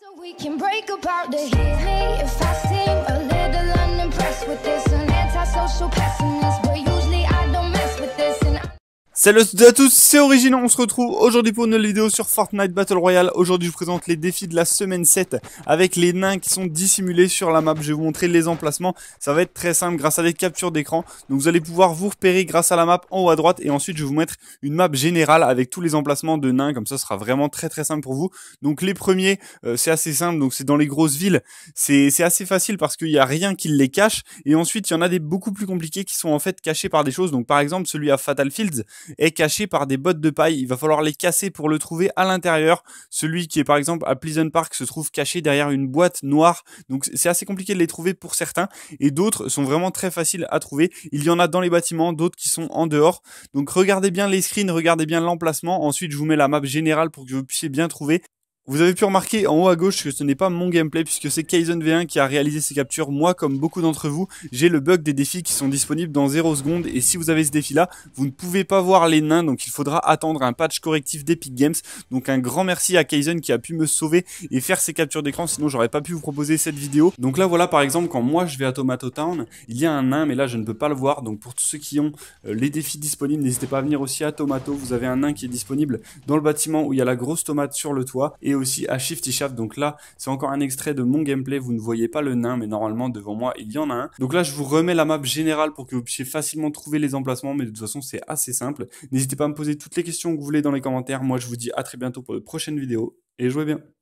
So we can break apart the hit me if I Salut à tous, c'est Origin, on se retrouve aujourd'hui pour une nouvelle vidéo sur Fortnite Battle Royale. Aujourd'hui je vous présente les défis de la semaine 7 avec les nains qui sont dissimulés sur la map. Je vais vous montrer les emplacements, ça va être très simple grâce à des captures d'écran. Donc vous allez pouvoir vous repérer grâce à la map en haut à droite et ensuite je vais vous mettre une map générale avec tous les emplacements de nains, comme ça ce sera vraiment très très simple pour vous. Donc les premiers, euh, c'est assez simple, donc c'est dans les grosses villes, c'est assez facile parce qu'il n'y a rien qui les cache. Et ensuite il y en a des beaucoup plus compliqués qui sont en fait cachés par des choses, donc par exemple celui à Fatal Fields est caché par des bottes de paille. Il va falloir les casser pour le trouver à l'intérieur. Celui qui est par exemple à Pleasant Park se trouve caché derrière une boîte noire. Donc c'est assez compliqué de les trouver pour certains et d'autres sont vraiment très faciles à trouver. Il y en a dans les bâtiments, d'autres qui sont en dehors. Donc regardez bien les screens, regardez bien l'emplacement. Ensuite, je vous mets la map générale pour que vous puissiez bien trouver. Vous avez pu remarquer en haut à gauche que ce n'est pas mon gameplay puisque c'est Kaizen V1 qui a réalisé ces captures. Moi, comme beaucoup d'entre vous, j'ai le bug des défis qui sont disponibles dans 0 secondes et si vous avez ce défi là, vous ne pouvez pas voir les nains donc il faudra attendre un patch correctif d'Epic Games. Donc un grand merci à Kaizen qui a pu me sauver et faire ces captures d'écran sinon j'aurais pas pu vous proposer cette vidéo. Donc là voilà par exemple quand moi je vais à Tomato Town, il y a un nain mais là je ne peux pas le voir donc pour tous ceux qui ont euh, les défis disponibles, n'hésitez pas à venir aussi à Tomato, vous avez un nain qui est disponible dans le bâtiment où il y a la grosse tomate sur le toit et aussi à Shifty Shaft. Donc là, c'est encore un extrait de mon gameplay. Vous ne voyez pas le nain, mais normalement, devant moi, il y en a un. Donc là, je vous remets la map générale pour que vous puissiez facilement trouver les emplacements. Mais de toute façon, c'est assez simple. N'hésitez pas à me poser toutes les questions que vous voulez dans les commentaires. Moi, je vous dis à très bientôt pour de prochaines vidéos. Et jouez bien